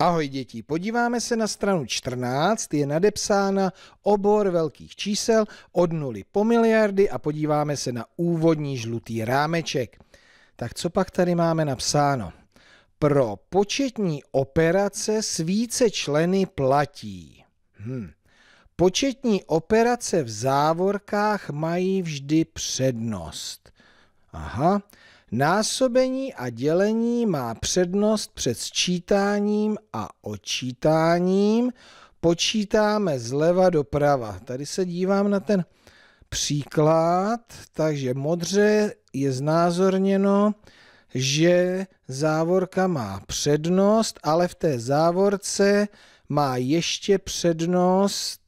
Ahoj děti, podíváme se na stranu 14, je nadepsána obor velkých čísel od nuly po miliardy a podíváme se na úvodní žlutý rámeček. Tak co pak tady máme napsáno? Pro početní operace s více členy platí. Hm. Početní operace v závorkách mají vždy přednost. Aha, Násobení a dělení má přednost před sčítáním a očítáním. Počítáme zleva doprava. Tady se dívám na ten příklad, takže modře je znázorněno, že závorka má přednost, ale v té závorce má ještě přednost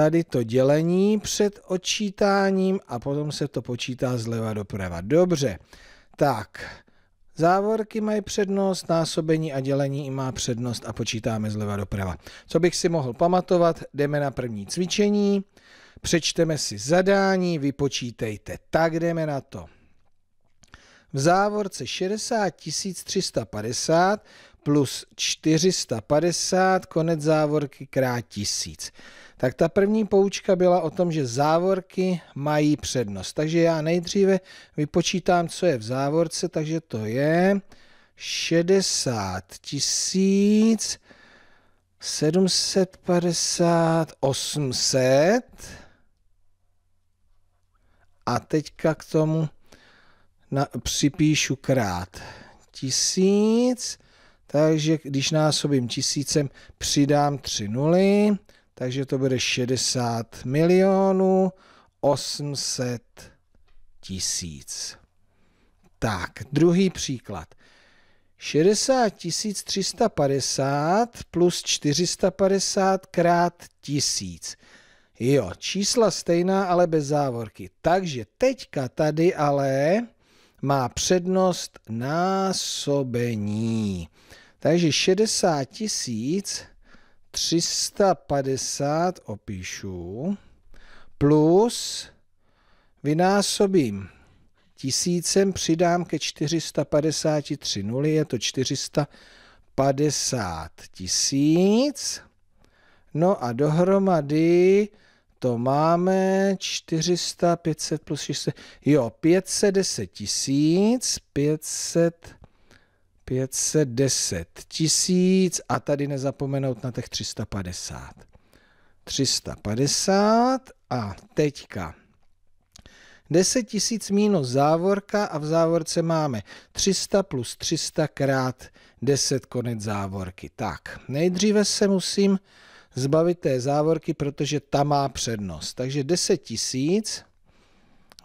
tady to dělení před odčítáním a potom se to počítá zleva doprava. Dobře, tak závorky mají přednost, násobení a dělení i má přednost a počítáme zleva doprava. Co bych si mohl pamatovat, jdeme na první cvičení, přečteme si zadání, vypočítejte, tak jdeme na to. V závorce 60 350 plus 450, konec závorky krát 1000. Tak ta první poučka byla o tom, že závorky mají přednost. Takže já nejdříve vypočítám, co je v závorce, takže to je 60 tisíc 750 800 a teďka k tomu na, připíšu krát 1000. Takže když násobím tisícem, přidám tři nuly, takže to bude 60 milionů 800 tisíc. Tak, druhý příklad. 60 350 plus 450 krát 1000. Jo, čísla stejná, ale bez závorky. Takže teďka tady ale má přednost násobení. Takže 60 350 opíšu plus vynásobím tisícem, přidám ke 453 nuly, je to 450 tisíc. No a dohromady to máme 400, 500 plus 600, jo, 510 tisíc, 500 510 tisíc a tady nezapomenout na těch 350. 350 a teďka 10 tisíc minus závorka a v závorce máme 300 plus 300 krát 10 konec závorky. Tak, nejdříve se musím zbavit té závorky, protože ta má přednost. Takže 10 tisíc,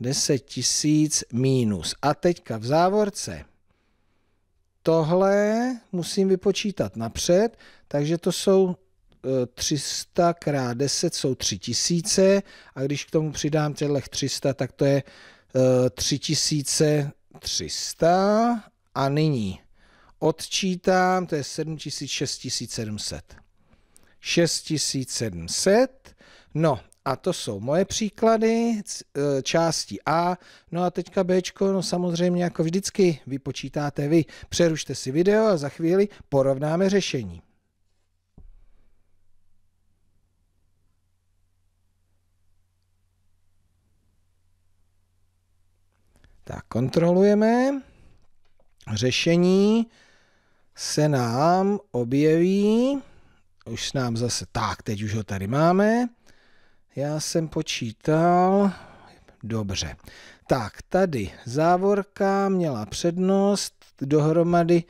10 tisíc minus. A teďka v závorce tohle musím vypočítat napřed, takže to jsou 300 e, krát 10 jsou 3000 a když k tomu přidám těchto 300, tak to je 3300 e, a nyní odčítám, to je 7600. 6700, no a to jsou moje příklady e, části A. No a teďka B, no samozřejmě jako vždycky vypočítáte vy. Přerušte si video a za chvíli porovnáme řešení. Tak kontrolujeme. Řešení se nám objeví. Už nám zase, tak, teď už ho tady máme. Já jsem počítal... Dobře. Tak, tady závorka měla přednost, dohromady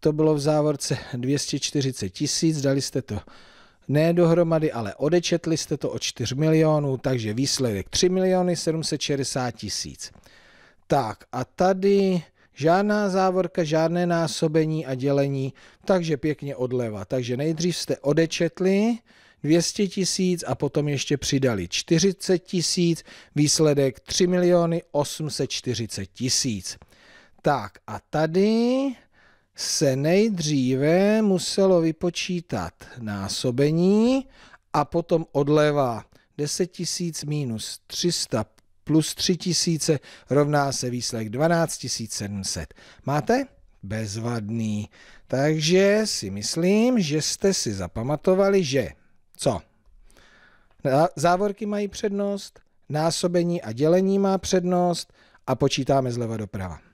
to bylo v závorce 240 tisíc, dali jste to ne dohromady, ale odečetli jste to o 4 milionů, takže výsledek 3 miliony 760 tisíc. Tak a tady žádná závorka, žádné násobení a dělení, takže pěkně odleva. Takže nejdřív jste odečetli 200 tisíc a potom ještě přidali 40 tisíc, výsledek 3 miliony 840 tisíc. Tak a tady se nejdříve muselo vypočítat násobení a potom odleva 10 tisíc minus 300 plus 3 tisíce rovná se výsledek 12 700. Máte? Bezvadný. Takže si myslím, že jste si zapamatovali, že co? Závorky mají přednost, násobení a dělení má přednost a počítáme zleva doprava.